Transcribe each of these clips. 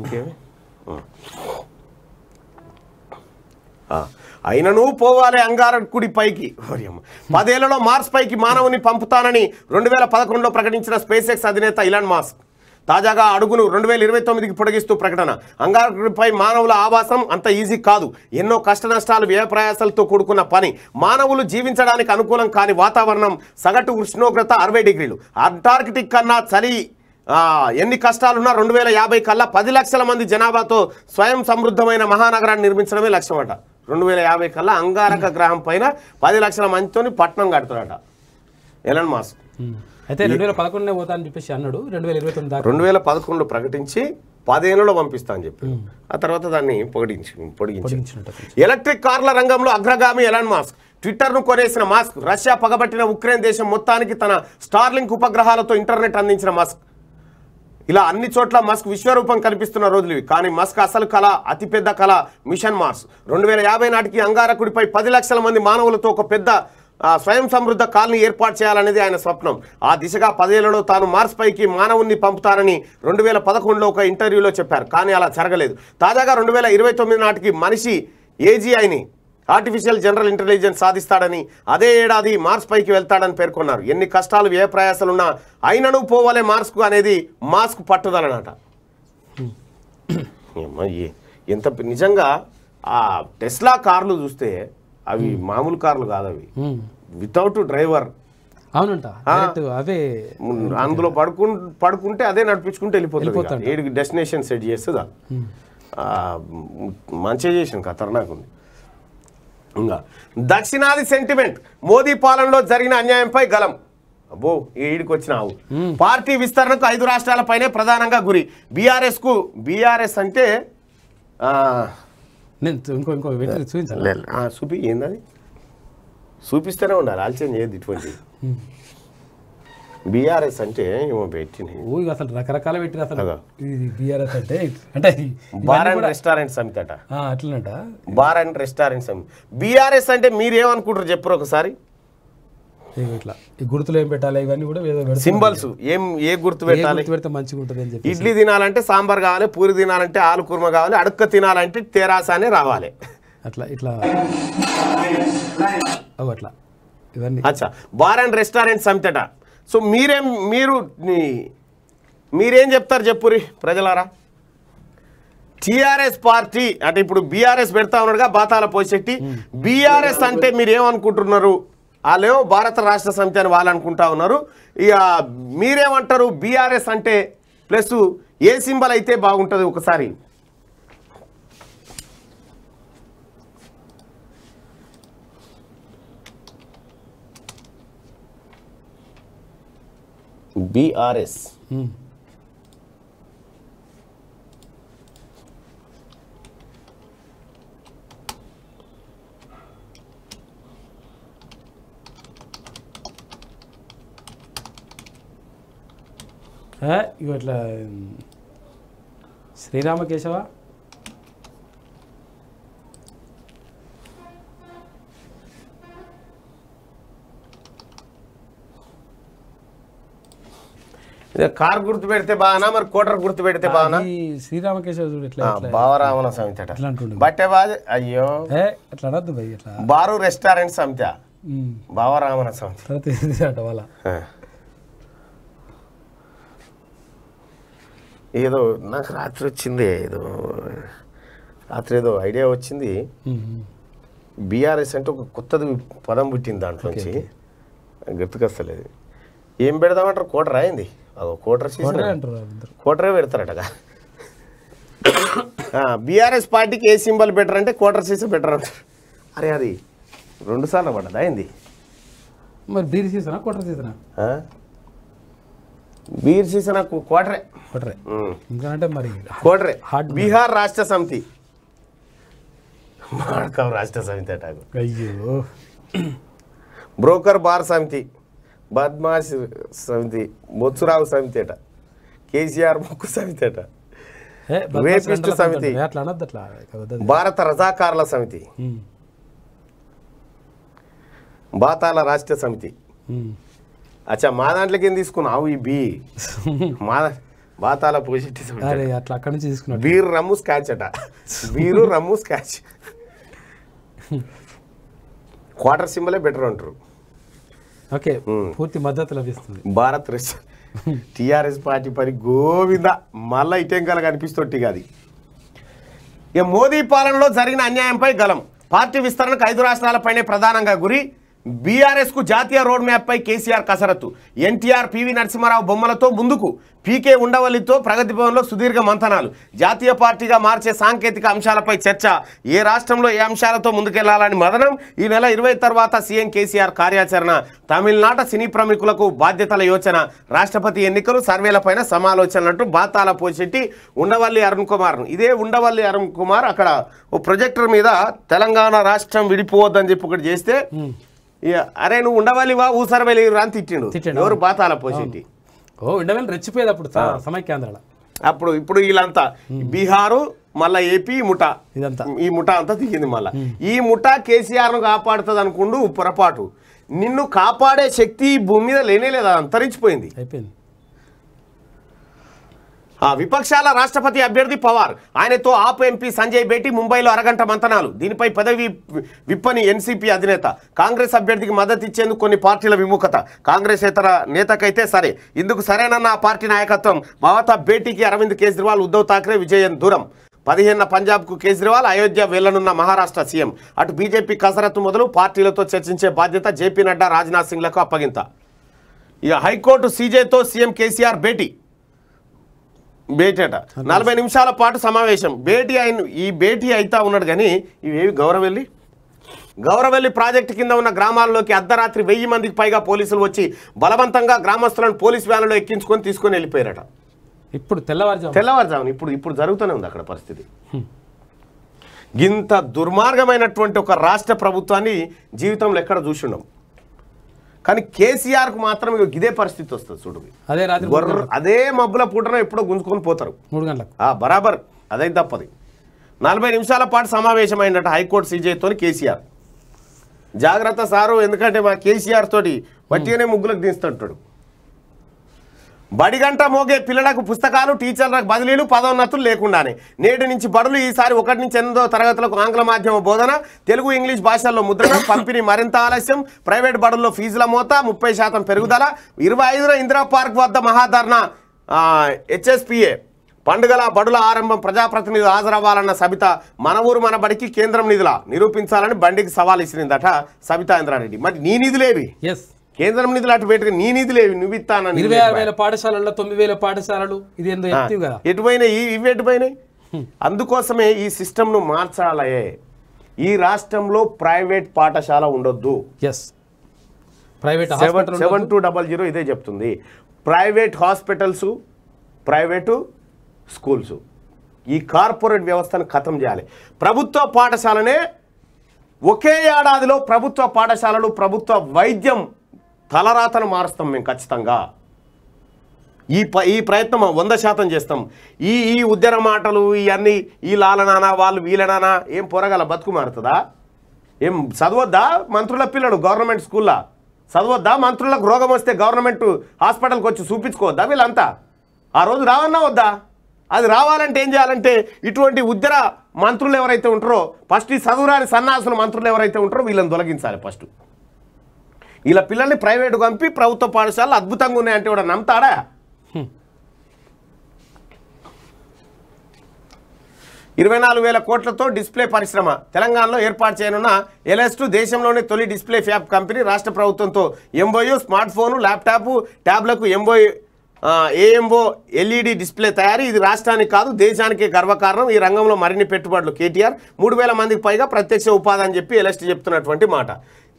ఇంకేమి అయినను పోవాలి అంగారకుడి పైకి పదేళ్లలో మార్స్ పైకి మానవుని పంపుతానని రెండు వేల పదకొండులో ప్రకటించిన స్పేస్ ఎక్స్ అధినేత ఇలాన్ మాస్క్ తాజాగా అడుగును రెండు వేల ఇరవై తొమ్మిదికి పొడిగిస్తూ ప్రకటన అంగారకుడిపై మానవుల ఆవాసం అంత ఈజీ కాదు ఎన్నో కష్ట నష్టాలు వ్యయప్రయాసాలతో కూడుకున్న పని మానవులు జీవించడానికి అనుకూలం కాని వాతావరణం సగటు ఉష్ణోగ్రత అరవై డిగ్రీలు అంటార్కిటిక్ కన్నా చలి ఎన్ని కష్టాలున్నా రెండు వేల యాభై కల్లా పది లక్షల మంది జనాభాతో స్వయం సమృద్ధమైన మహానగరాన్ని నిర్మించడమే లక్ష్యమట రెండు వేల యాభై కల్లా అంగారక గ్రహం పైన పది లక్షల మందితో పట్నం కడతాడట ఎలన్ మాస్ అయితే రెండు వేల పదకొండులో పోతా అని చెప్పేసి అన్నాడు రెండు వేల ఇరవై తొమ్మిది రెండు వేల పదకొండులో ప్రకటించి పదిహేనులో పంపిస్తా అని చెప్పి ఆ తర్వాత దాన్ని పొగిడించి పొడిగించి ఎలక్ట్రిక్ కార్ల రంగంలో అగ్రగామి ఎలాన్ మాస్క్ ట్విట్టర్ను కొనేసిన మాస్క్ రష్యా పగబట్టిన ఉక్రెయిన్ దేశం మొత్తానికి తన స్టార్లింక్ ఉపగ్రహాలతో ఇంటర్నెట్ అందించిన మాస్క్ ఇలా అన్ని చోట్ల మస్క్ విశ్వరూపం కనిపిస్తున్న రోజులు కానీ మస్క్ అసలు కళ అతిపెద్ద కళ మిషన్ మార్స్ రెండు వేల యాభై నాటికి అంగారకుడిపై పది లక్షల మంది మానవులతో ఒక పెద్ద స్వయం సమృద్ధ కాలనీ ఏర్పాటు చేయాలనేది ఆయన స్వప్నం ఆ దిశగా పదేళ్లలో తాను మార్స్ పైకి మానవుణ్ణి పంపుతారని రెండు వేల పదకొండులో ఒక ఇంటర్వ్యూలో చెప్పారు కానీ అలా జరగలేదు తాజాగా రెండు వేల ఇరవై తొమ్మిది నాటికి మనిషి ఏజీఐని ఆర్టిఫిషియల్ జనరల్ ఇంటెలిజెన్స్ సాధిస్తాడని అదే ఏడాది మార్స్ పైకి వెళ్తాడని పేర్కొన్నారు ఎన్ని కష్టాలు ఏ ప్రయాసాలున్నా అయినను పోవాలే మార్స్కు అనేది మాస్క్ పట్టుదలనట ఎంత నిజంగా ఆ టెస్లా కార్లు చూస్తే అవి మామూలు కార్లు కాదు అవి వితౌట్ డ్రైవర్ అవునంట అందులో పడుకు పడుకుంటే అదే నడిపించుకుంటే వెళ్ళిపోతుంది ఏడు డెస్టినేషన్ సెట్ చేస్తుందా మంచిగా చేసిన ఖతర్నాక్ ఉంది దక్షిణాది సెంటిమెంట్ మోదీ పాలనలో జరిగిన అన్యాయంపై గలం అబ్బో ఈడికొచ్చినావు hmm. పార్టీ విస్తరణకు ఐదు రాష్ట్రాలపైనే ప్రధానంగా గురి బీఆర్ఎస్కు బీఆర్ఎస్ అంటే చూపి ఏందని చూపిస్తూనే ఉండాలి ఆలోచన చేయదు ఇటువంటి hmm. బీఆర్ఎస్ అంటే ఏమో పెట్టినాయి అసలు రకరకాల పెట్టిన అసలు అంటే అంటే బార్ అండ్ రెస్టారెంట్ సమితి అట్లనట బార్ అండ్ రెస్టారెంట్ సమితి బిఆర్ఎస్ అంటే మీరు ఏమనుకుంటారు చెప్పరు ఒకసారి గుర్తులు ఏం పెట్టాలి ఇవన్నీ కూడా సింబల్స్ ఏం ఏ గుర్తు పెట్టాలి ఇడ్లీ తినాలంటే సాంబార్ కావాలి పూరి తినాలంటే ఆలు కూర్మ కావాలి అడుక్క తినాలంటే తెరాసానే రావాలి అట్లా ఇట్లా అట్లా ఇవన్నీ అచ్చా బార్ అండ్ రెస్టారెంట్ సమితట సో మీరేం మీరు మీరేం చెప్తారు చెప్పురి ప్రజలారా టీఆర్ఎస్ పార్టీ అంటే ఇప్పుడు బీఆర్ఎస్ పెడతా ఉన్నాడుగా బాతాల పోసెట్టి బీఆర్ఎస్ అంటే మీరు ఏమనుకుంటున్నారు వాళ్ళేమో భారత రాష్ట్ర సమితి అని వాళ్ళు అనుకుంటా ఉన్నారు ఇక మీరేమంటారు బీఆర్ఎస్ అంటే ప్లస్ ఏ సింబల్ అయితే బాగుంటుంది ఒకసారి بي ار اس శ్రీరామకేశవ కార్ గుర్తు పెడితే బాగా మరి కోటర్ గుర్తు పెడితే బాగా శ్రీరామకేశ్వర బావరామన సమిత బట్టే బాధ అయ్యో బారు రెస్టారెంట్ సమిత బావరామన సమిత ఏదో నాకు రాత్రి వచ్చింది ఏదో రాత్రి ఏదో ఐడియా వచ్చింది బీఆర్ఎస్ అంటే ఒక కొత్తది పదం పుట్టింది దాంట్లోంచి గుర్తుకొస్తలేదు ఏం పెడదామంటారు కోటర్ అయింది అదో కోటర కోటరే పెడతారట బీఆర్ఎస్ పార్టీకి ఏ సింబల్ బెటర్ అంటే కోటర్ సీసే బెటర్ అంటారు అరే అది రెండు సార్లు పడ్డది అయింది మరి బీర్ సీసనా కోటర్ సీసనా బీర్ సీసనా కోటరే కోటరే ఎందుకంటే మరి కోటరే బీహార్ రాష్ట్ర సమితి మాడకం రాష్ట్ర సమితి అటాకు అయ్యో బ్రోకర్ బార్ సమితి బద్మాష్ సమితి బొత్సురావు సమితి అట కేసీఆర్ మొక్కు సమితి అట రేపిస్ట్ సమితి భారత రజాకారుల సమితి బాతాల రాష్ట్ర సమితి అచ్చా మా దాంట్లోకి ఏం తీసుకున్నావు ఈ బి మా బాతాల పోసిట్టి అట్లా అక్కడ నుంచి తీసుకున్నా బీరు రమ్ము స్కాచ్ అట బీరు రమ్ము స్కాచ్ క్వార్టర్ సింబలే బెటర్ అంటారు ఓకే పూర్తి మద్దతు లభిస్తుంది భారత్ టిఆర్ఎస్ పార్టీ పరి గోవింద మళ్ళా ఇటెంకాలు కనిపిస్తోటి కాదు ఇక మోదీ పాలనలో జరిగిన అన్యాయంపై గలం పార్టీ విస్తరణకు ఐదు రాష్ట్రాలపైనే ప్రధానంగా గురి బీఆర్ఎస్కు జాతీయ రోడ్ మ్యాప్పై కేసీఆర్ కసరత్తు ఎన్టీఆర్ పివి నరసింహారావు బొమ్మలతో ముందుకు పీకే ఉండవల్లితో ప్రగతి భవన్లో సుదీర్ఘ మంతనాలు జాతీయ పార్టీగా మార్చే సాంకేతిక అంశాలపై చర్చ ఏ రాష్ట్రంలో ఏ అంశాలతో ముందుకెళ్లాలని మదనం ఈ నెల ఇరవై తర్వాత సీఎం కేసీఆర్ కార్యాచరణ తమిళనాట సినీ ప్రముఖులకు బాధ్యతల యోచన రాష్ట్రపతి ఎన్నికలు సర్వేలపైన పైన అంటూ బాతాల పోషెట్టి ఉండవల్లి అరుణ్ కుమార్ను ఇదే ఉండవల్లి అరుణ్ కుమార్ అక్కడ ఓ ప్రొజెక్టర్ మీద తెలంగాణ రాష్ట్రం విడిపోవద్దని చెప్పి ఒకటి చేస్తే అరే నువ్వు వా ఉండవలివా వెళ్ళి రాని తిట్టిండు ఎవరు బాతాల పోసిట్టి ఓ ఉండవాలి రెచ్చిపోయేది అప్పుడు సమైక్యాంధ్రాల అప్పుడు ఇప్పుడు వీళ్ళంతా బీహారు మళ్ళా ఏపీ ముఠా ఇదంతా ఈ ముఠా అంతా దిగింది మళ్ళా ఈ ముఠా ను కాపాడుతుంది అనుకుండు పొరపాటు నిన్ను కాపాడే శక్తి భూమి మీద లేనే లేదా అంతరించిపోయింది అయిపోయింది విపక్షాల రాష్ట్రపతి అభ్యర్థి పవార్ ఆయనతో ఆప్ ఎంపీ సంజయ్ భేటీ ముంబైలో అరగంట మంతనాలు దీనిపై పదవి విప్పని ఎన్సీపీ అధినేత కాంగ్రెస్ అభ్యర్థికి మద్దతు ఇచ్చేందుకు కొన్ని పార్టీల విముఖత కాంగ్రెస్ ఇతర నేతకైతే సరే ఇందుకు సరేనన్న ఆ పార్టీ నాయకత్వం మమతా భేటీకి అరవింద్ కేజ్రీవాల్ ఉద్దవ్ ఠాక్రే విజయం దూరం పదిహేను పంజాబ్కు కేజ్రీవాల్ అయోధ్య వెళ్లనున్న మహారాష్ట్ర సీఎం అటు బీజేపీ కసరత్తు మొదలు పార్టీలతో చర్చించే బాధ్యత జేపీ నడ్డా రాజ్నాథ్ సింగ్లకు అప్పగింత ఇక హైకోర్టు సీజేతో సీఎం కేసీఆర్ భేటీ భేటీ అట నలభై నిమిషాల పాటు సమావేశం భేటీ అయిన ఈ భేటీ అవుతా ఉన్నాడు కానీ ఇవేవి గౌరవెల్లి గౌరవెల్లి ప్రాజెక్టు కింద ఉన్న గ్రామాల్లోకి అర్ధరాత్రి వెయ్యి మందికి పైగా పోలీసులు వచ్చి బలవంతంగా గ్రామస్తులను పోలీస్ వ్యాన్లో ఎక్కించుకొని తీసుకొని వెళ్ళిపోయారట ఇప్పుడు తెల్లవారుజాము తెల్లవారుజామున ఇప్పుడు ఇప్పుడు జరుగుతూనే ఉంది అక్కడ పరిస్థితి ఇంత దుర్మార్గమైనటువంటి ఒక రాష్ట్ర ప్రభుత్వాన్ని జీవితంలో ఎక్కడ చూసి కానీ కేసీఆర్కు మాత్రం ఇదే పరిస్థితి వస్తుంది చూడు అదే రాత్రి అదే మబ్బుల పూటన ఎప్పుడో గుంజుకొని పోతారు మూడు గంటలకు బరాబర్ అదే తప్పది నలభై నిమిషాల పాటు సమావేశమైనట్టు హైకోర్టు సీజేతో కేసీఆర్ జాగ్రత్త సారు ఎందుకంటే మా కేసీఆర్ తోటి వట్టిగానే ముగ్గులకు దించుతుంటాడు బడిగంట మోగే పిల్లలకు పుస్తకాలు టీచర్లకు బదిలీలు పదోన్నతులు లేకుండానే నేటి నుంచి బడులు ఈసారి ఒకటి నుంచి ఎనిమిదో తరగతులకు ఆంగ్ల మాధ్యమ బోధన తెలుగు ఇంగ్లీష్ భాషల్లో ముద్రణ పంపిణీ మరింత ఆలస్యం ప్రైవేట్ బడుల్లో ఫీజుల మోత ముప్పై శాతం పెరుగుదల ఇరవై ఐదున ఇందిరా పార్క్ వద్ద మహాధర్ణ హెచ్ఎస్పిఏ పండుగల బడుల ఆరంభం ప్రజాప్రతినిధులు హాజరవ్వాలన్న సబిత మన ఊరు మన బడికి కేంద్రం నిధుల నిరూపించాలని బండికి సవాల్ ఇచ్చిందట సబితా ఇంద్రారెడ్డి మరి నీ నిధులేవి ఎస్ కేంద్రం నిధులు అటు పెట్టుకు నీ నిధులు నువ్వు ఇస్తాను ఇరవై ఆరు వేల పాఠశాలల్లో తొమ్మిది వేల పాఠశాలలు ఇది ఎటుపోయినాయి ఇవి ఎటుపోయినాయి అందుకోసమే ఈ సిస్టమ్ను మార్చాలయే ఈ రాష్ట్రంలో ప్రైవేట్ పాఠశాల ఉండొద్దు yes private seven two double zero ఇదే చెప్తుంది ప్రైవేట్ హాస్పిటల్స్ ప్రైవేటు స్కూల్స్ ఈ కార్పొరేట్ వ్యవస్థను ఖతం చేయాలి ప్రభుత్వ పాఠశాలనే ఒకే ఏడాదిలో ప్రభుత్వ పాఠశాలలు ప్రభుత్వ వైద్యం తలరాతను మారుస్తాం మేము ఖచ్చితంగా ఈ ప ఈ ప్రయత్నం వంద శాతం చేస్తాం ఈ ఈ ఉద్దర మాటలు ఇవన్నీ ఈ లాలనానా వాళ్ళు వీళ్ళనానా ఏం పొరగల బతుకు మారుతుందా ఏం చదవద్దా మంత్రుల పిల్లడు గవర్నమెంట్ స్కూల్లో చదవద్దా మంత్రులకు రోగం వస్తే గవర్నమెంట్ హాస్పిటల్కి వచ్చి చూపించుకోవద్దా వీళ్ళంతా ఆ రోజు రావన్నా వద్దా అది రావాలంటే ఏం చేయాలంటే ఇటువంటి ఉద్దర మంత్రులు ఎవరైతే ఉంటారో ఫస్ట్ ఈ చదువురాని సన్నాసులు మంత్రులు ఎవరైతే ఉంటారో వీళ్ళని తొలగించాలి ఫస్ట్ ఇలా పిల్లల్ని ప్రైవేట్ పంపి ప్రభుత్వ పాఠశాలలు అద్భుతంగా ఉన్నాయంటే కూడా నమ్ముతాడా ఇరవై నాలుగు వేల కోట్లతో డిస్ప్లే పరిశ్రమ తెలంగాణలో ఏర్పాటు చేయనున్న ఎల్ఎస్ టూ దేశంలోని తొలి డిస్ప్లే ఫ్యాప్ కంపెనీ రాష్ట్ర ప్రభుత్వంతో ఎంబోయో స్మార్ట్ ఫోను ల్యాప్టాప్ ట్యాబ్లకు ఎంబో ఏఎంఓ ఎల్ఈడి డిస్ప్లే తయారీ ఇది రాష్ట్రానికి కాదు దేశానికే గర్వకారణం ఈ రంగంలో మరిన్ని పెట్టుబడులు కేటీఆర్ మూడు మందికి పైగా ప్రత్యక్ష ఉపాధి అని చెప్పి ఎల్ఎస్టీ చెప్తున్నటువంటి మాట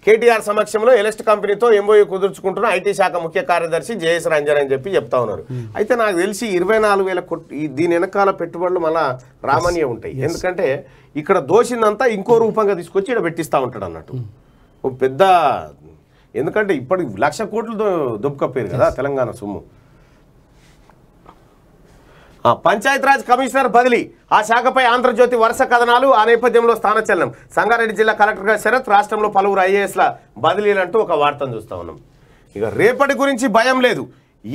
కేటీఆర్ సమక్షంలో ఎలస్ట్ కంపెనీతో ఎంఓయూ కుదుర్చుకుంటున్న ఐటీ శాఖ ముఖ్య కార్యదర్శి జేఎస్ రంజన్ అని చెప్పి చెప్తా ఉన్నారు అయితే నాకు తెలిసి ఇరవై నాలుగు వేల దీని వెనకాల పెట్టుబడులు మళ్ళా రామనీయ ఉంటాయి ఎందుకంటే ఇక్కడ దోషిందంతా ఇంకో రూపంగా తీసుకొచ్చి ఇక్కడ పెట్టిస్తూ ఉంటాడు అన్నట్టు hmm. పెద్ద ఎందుకంటే ఇప్పటికి లక్ష కోట్లు దొబ్బకపోయారు కదా తెలంగాణ సొమ్ము పంచాయతీరాజ్ కమిషనర్ బదిలీ ఆ శాఖపై ఆంధ్రజ్యోతి వరుస కథనాలు ఆ నేపథ్యంలో స్థానచలనం సంగారెడ్డి జిల్లా కలెక్టర్గా శరత్ రాష్ట్రంలో పలువురు ఐఏఎస్ల బదిలీలంటూ ఒక వార్తను చూస్తా ఉన్నాం ఇక రేపటి గురించి భయం లేదు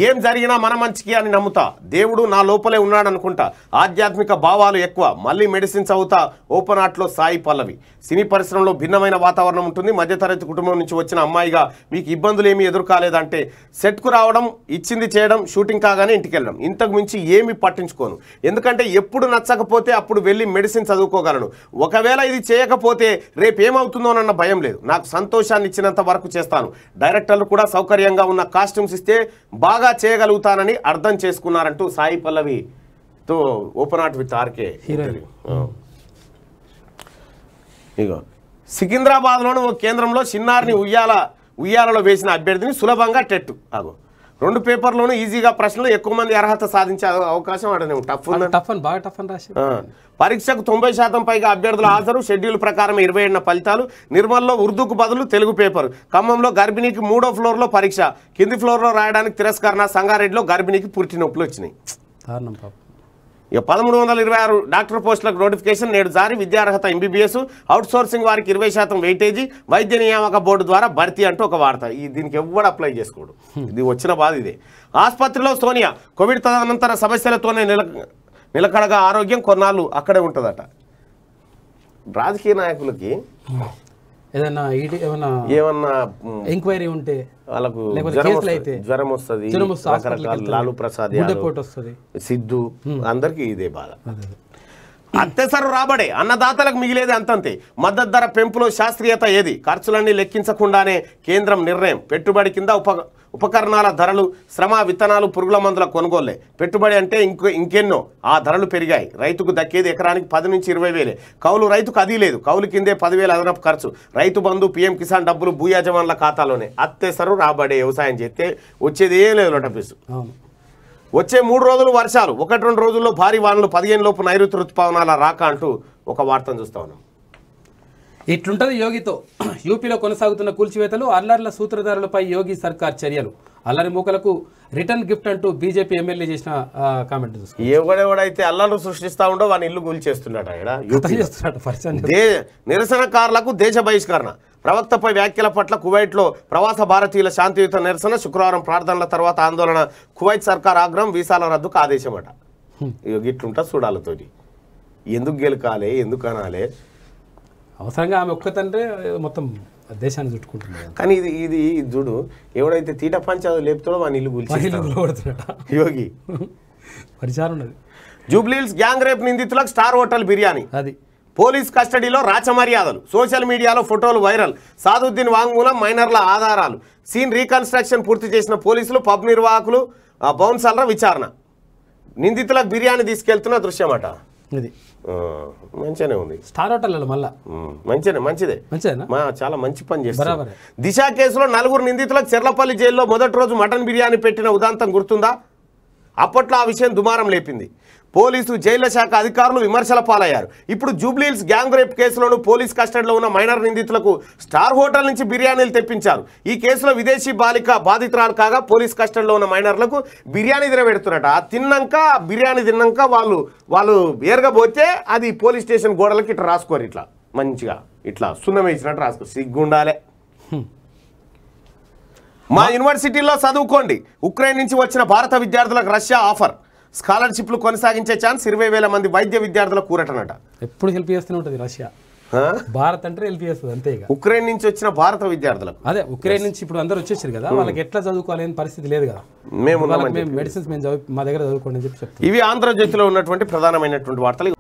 ఏం జరిగినా మన మంచికి అని నమ్ముతా దేవుడు నా లోపలే ఉన్నాడనుకుంటా ఆధ్యాత్మిక భావాలు ఎక్కువ మళ్ళీ మెడిసిన్స్ అవుతా ఓపెన్ ఆర్ట్లో సాయి పల్లవి సినీ పరిశ్రమలో భిన్నమైన వాతావరణం ఉంటుంది మధ్యతరగతి కుటుంబం నుంచి వచ్చిన అమ్మాయిగా మీకు ఇబ్బందులు ఏమీ ఎదుర్కాలేదంటే సెట్కు రావడం ఇచ్చింది చేయడం షూటింగ్ కాగానే ఇంటికి వెళ్ళడం ఇంతకు మించి ఏమీ పట్టించుకోను ఎందుకంటే ఎప్పుడు నచ్చకపోతే అప్పుడు వెళ్ళి మెడిసిన్ చదువుకోగలను ఒకవేళ ఇది చేయకపోతే రేపు అన్న భయం లేదు నాకు సంతోషాన్ని ఇచ్చినంత వరకు చేస్తాను డైరెక్టర్లు కూడా సౌకర్యంగా ఉన్న కాస్ట్యూమ్స్ ఇస్తే బాగా బాగా చేయగలుగుతానని అర్థం చేసుకున్నారంటూ సాయి పల్లవి తో ఓపెన్ ఆర్ట్ విత్ ఆర్కే ఇగో లోని ఓ కేంద్రంలో చిన్నారిని ఉయ్యాల ఉయ్యాలలో వేసిన అభ్యర్థిని సులభంగా టెట్టు అగో రెండు పేపర్లోనూ ఈజీగా ప్రశ్నలు ఎక్కువ మంది అర్హత సాధించే అవకాశం ఆడనే టఫ్ టఫ్ అని బాగా టఫ్ అని రాసి పరీక్షకు తొంభై శాతం పైగా అభ్యర్థులు హాజరు షెడ్యూల్ ప్రకారం ఇరవై ఎన్న ఫలితాలు నిర్మల్లో ఉర్దూకు బదులు తెలుగు పేపర్ ఖమ్మంలో గర్భిణీకి మూడో ఫ్లోర్లో పరీక్ష కింది ఫ్లోర్లో రాయడానికి తిరస్కరణ సంగారెడ్డిలో గర్భిణీకి పురిటి నొప్పులు వచ్చినాయి ఇక పదమూడు వందల ఇరవై ఆరు డాక్టర్ పోస్టులకు నోటిఫికేషన్ నేడు జారీ విద్యార్హత ఎంబీబీఎస్ అవుట్సోర్సింగ్ వారికి ఇరవై శాతం వెయిటేజీ వైద్య నియామక బోర్డు ద్వారా భర్తీ అంటూ ఒక వార్త ఈ దీనికి ఎవ్వడు అప్లై చేసుకోడు ఇది వచ్చిన బాధ ఇదే ఆసుపత్రిలో సోనియా కోవిడ్ తదనంతర సమస్యలతోనే నిల నిలకడగా ఆరోగ్యం కొన్నాళ్ళు అక్కడే ఉంటుందట రాజకీయ నాయకులకి ఏదన్నా ఏమన్నా ఎంక్వైరీ ఉంటే వాళ్ళకు జ్వరం వస్తుంది రకరకాల లాలు ప్రసాద్ సిద్ధు అందరికి ఇదే బాధ అంతే అత్యసరు రాబడే అన్నదాతలకు మిగిలేదే అంతంతే మద్దతు ధర పెంపులో శాస్త్రీయత ఏది ఖర్చులన్నీ లెక్కించకుండానే కేంద్రం నిర్ణయం పెట్టుబడి కింద ఉప ఉపకరణాల ధరలు శ్రమ విత్తనాలు పురుగుల మందుల కొనుగోలే పెట్టుబడి అంటే ఇంకో ఇంకెన్నో ఆ ధరలు పెరిగాయి రైతుకు దక్కేది ఎకరానికి పది నుంచి ఇరవై వేలే కౌలు రైతుకు అది లేదు కౌలు కిందే పదివేల అదనపు ఖర్చు రైతు బంధు పీఎం కిసాన్ డబ్బులు భూ యజమానుల ఖాతాలోనే అత్తేసరు రాబడే వ్యవసాయం చేస్తే వచ్చేది ఏం లేదు లొటపిస్తు వచ్చే మూడు రోజులు వర్షాలు ఒకటి రెండు రోజుల్లో భారీ వానలు పదిహేను లోపు నైరుతి రుతుపవనాల రాక అంటూ ఒక వార్తను చూస్తా ఉన్నాం ఇట్లుంటది యోగితో యూపీలో కొనసాగుతున్న కూల్చివేతలు అల్లర్ల సూత్రధారులపై యోగి సర్కార్ చర్యలు అల్లరి మూకలకు రిటర్న్ గిఫ్ట్ అంటూ బీజేపీ ఎమ్మెల్యే చేసిన కామెంట్ ఎవడెవడైతే అల్లర్లు సృష్టిస్తా ఉండో వాని ఇల్లు కూల్చేస్తున్నాడు ఆయన నిరసనకారులకు దేశ బహిష్కరణ ప్రవక్తపై వ్యాఖ్యల పట్ల కువైట్లో ప్రవాస భారతీయుల శాంతియుత నిరసన శుక్రవారం ప్రార్థనల తర్వాత ఆందోళన కువైట్ సర్కార్ ఆగ్రహం వీసాల రద్దుకు ఆదేశమట ఇట్లుంటా చూడాలతోటి ఎందుకు గెలకాలే ఎందుకు అనాలే అవసరంగా ఆమె ఒక్క తండ్రి మొత్తం దేశాన్ని చుట్టుకుంటున్నాడు కానీ ఇది ఇది చూడు ఎవడైతే తీట పంచాలు లేపుతాడో వాని ఇల్లు కూల్చి యోగి పరిచారం ఉన్నది జూబ్లీల్స్ గ్యాంగ్ రేప్ నిందితులకు స్టార్ హోటల్ బిర్యానీ అది పోలీస్ కస్టడీలో రాచమర్యాదలు సోషల్ మీడియాలో ఫోటోలు వైరల్ సాదుద్దీన్ వాంగ్మూలం మైనర్ల ఆధారాలు సీన్ రీకన్స్ట్రక్షన్ పూర్తి చేసిన పోలీసులు పబ్ నిర్వాహకులు బౌన్సర్ల విచారణ నిందితులకు బిర్యానీ తీసుకెళ్తున్న దృశ్యమట ఇది మంచిగానే ఉంది స్టార్ హోటల్ మళ్ళా మంచిదే మంచిదే మా చాలా మంచి పని చేస్తారు దిశ కేసులో నలుగురు నిందితులకు చెర్లపల్లి జైల్లో మొదటి రోజు మటన్ బిర్యానీ పెట్టిన ఉదాంతం గుర్తుందా అప్పట్లో ఆ విషయం దుమారం లేపింది పోలీసు జైళ్ల శాఖ అధికారులు విమర్శల పాలయ్యారు ఇప్పుడు జూబ్లీహిల్స్ గ్యాంగ్ రేప్ కేసులోనూ పోలీస్ కస్టడీలో ఉన్న మైనర్ నిందితులకు స్టార్ హోటల్ నుంచి బిర్యానీలు తెప్పించారు ఈ కేసులో విదేశీ బాలిక బాధితురాలు కాగా పోలీస్ కస్టడీలో ఉన్న మైనర్లకు బిర్యానీ తినబెడుతున్నట ఆ తిన్నాక బిర్యానీ తిన్నాక వాళ్ళు వాళ్ళు ఏరగబోతే అది పోలీస్ స్టేషన్ గోడలకి ఇట్లా రాసుకోరు ఇట్లా మంచిగా ఇట్లా సున్నమేసినట్టు రాసుకోరు రాసుకో సిగ్గుండాలే మా యూనివర్సిటీలో చదువుకోండి ఉక్రెయిన్ నుంచి వచ్చిన భారత విద్యార్థులకు రష్యా ఆఫర్ స్కాలర్షిప్లు కొనసాగించే ఛాన్స్ ఇరవై వేల మంది వైద్య విద్యార్థులకు కూరటనట ఎప్పుడు హెల్ప్ చేస్తూనే ఉంటుంది రష్యా భారత్ అంటే హెల్ప్ చేస్తుంది అంతే ఉక్రెయిన్ నుంచి వచ్చిన భారత విద్యార్థులకు అదే ఉక్రెయిన్ నుంచి ఇప్పుడు అందరూ వచ్చేసారు కదా వాళ్ళకి hmm. ఎట్లా చదువుకోవాలని పరిస్థితి లేదు కదా మేము మెడిసిన్స్ మేము మా దగ్గర చదువుకోండి అని చెప్పి ఇవి ఆంధ్రజ్యోతిలో ఉన్నటువంటి ప్రధానమైనటువంటి వార్తలు